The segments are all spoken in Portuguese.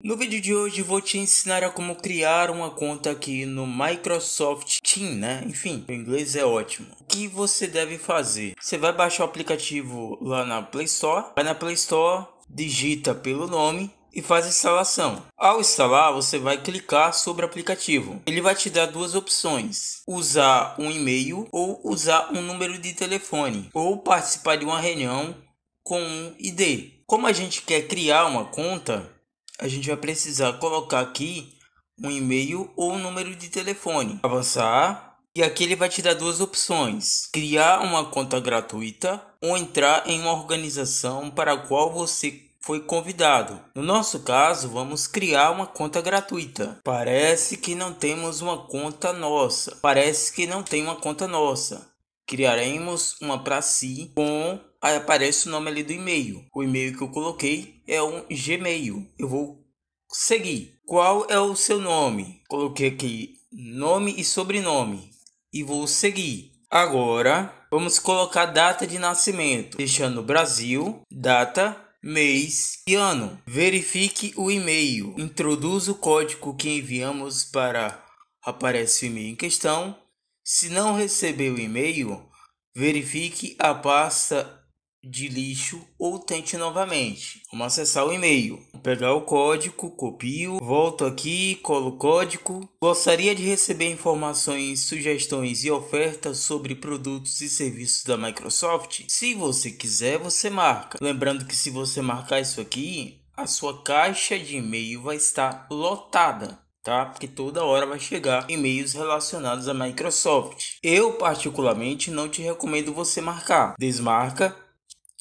No vídeo de hoje vou te ensinar a como criar uma conta aqui no Microsoft Team, né? Enfim, o inglês é ótimo. O que você deve fazer? Você vai baixar o aplicativo lá na Play Store, vai na Play Store, digita pelo nome e faz a instalação. Ao instalar, você vai clicar sobre o aplicativo. Ele vai te dar duas opções: usar um e-mail ou usar um número de telefone ou participar de uma reunião com um ID. Como a gente quer criar uma conta, a gente vai precisar colocar aqui um e-mail ou um número de telefone. Avançar. E aqui ele vai te dar duas opções: criar uma conta gratuita ou entrar em uma organização para a qual você foi convidado. No nosso caso, vamos criar uma conta gratuita. Parece que não temos uma conta nossa. Parece que não tem uma conta nossa. Criaremos uma para si com. Aí aparece o nome ali do e-mail. O e-mail que eu coloquei é um Gmail. Eu vou seguir. Qual é o seu nome? Coloquei aqui nome e sobrenome. E vou seguir. Agora vamos colocar data de nascimento, deixando Brasil, data, mês e ano. Verifique o e-mail. Introduza o código que enviamos para aparece o e-mail em questão se não recebeu o e-mail, verifique a pasta de lixo ou tente novamente. Vamos acessar o e-mail. Vou pegar o código, copio, volto aqui, colo o código. Gostaria de receber informações, sugestões e ofertas sobre produtos e serviços da Microsoft? Se você quiser, você marca. Lembrando que se você marcar isso aqui, a sua caixa de e-mail vai estar lotada tá? Porque toda hora vai chegar e-mails relacionados à Microsoft. Eu particularmente não te recomendo você marcar. Desmarca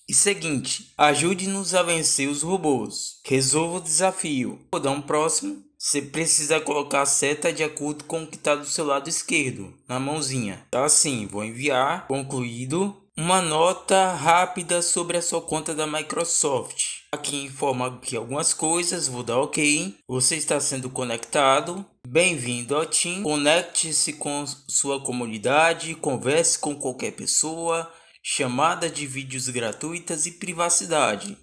e seguinte, ajude-nos a vencer os robôs. Resolva o desafio. Vou dar um próximo. Você precisa colocar a seta de acordo com o que está do seu lado esquerdo, na mãozinha. Tá assim, vou enviar, concluído. Uma nota rápida sobre a sua conta da Microsoft. Aqui informa que algumas coisas, vou dar OK. Você está sendo conectado. Bem-vindo ao Team. Conecte-se com sua comunidade, converse com qualquer pessoa, chamada de vídeos gratuitas e privacidade.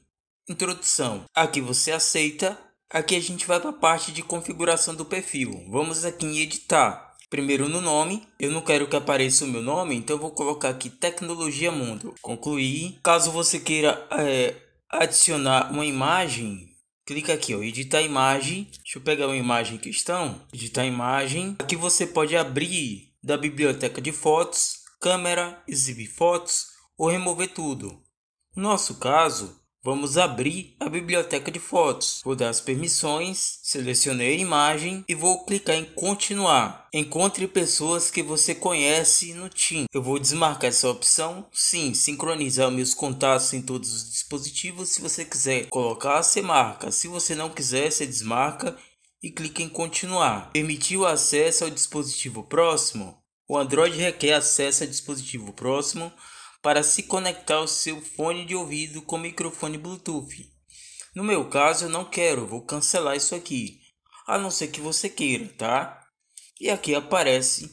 Introdução. Aqui você aceita. Aqui a gente vai para a parte de configuração do perfil. Vamos aqui em editar primeiro no nome. Eu não quero que apareça o meu nome, então vou colocar aqui Tecnologia Mundo. Concluir. Caso você queira é, adicionar uma imagem, Clica aqui, ó, editar imagem. Deixa eu pegar uma imagem em questão. Editar imagem. Aqui você pode abrir da biblioteca de fotos, câmera, exibir fotos ou remover tudo. No nosso caso, Vamos abrir a biblioteca de fotos. Vou dar as permissões, selecionei a imagem e vou clicar em continuar. Encontre pessoas que você conhece no Team. Eu vou desmarcar essa opção. Sim, sincronizar meus contatos em todos os dispositivos. Se você quiser colocar, você marca. Se você não quiser, você desmarca e clica em continuar. Permitir o acesso ao dispositivo próximo. O Android requer acesso a dispositivo próximo para se conectar o seu fone de ouvido com microfone Bluetooth. No meu caso, eu não quero, vou cancelar isso aqui, a não ser que você queira, tá? E aqui aparece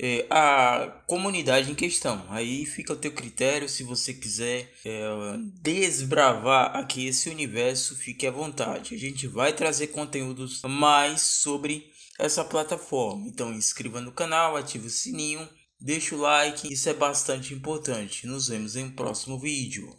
é, a comunidade em questão. Aí fica o teu critério, se você quiser é, desbravar aqui esse universo, fique à vontade. A gente vai trazer conteúdos mais sobre essa plataforma. Então inscreva no canal, ative o sininho Deixa o like, isso é bastante importante. Nos vemos em um próximo vídeo.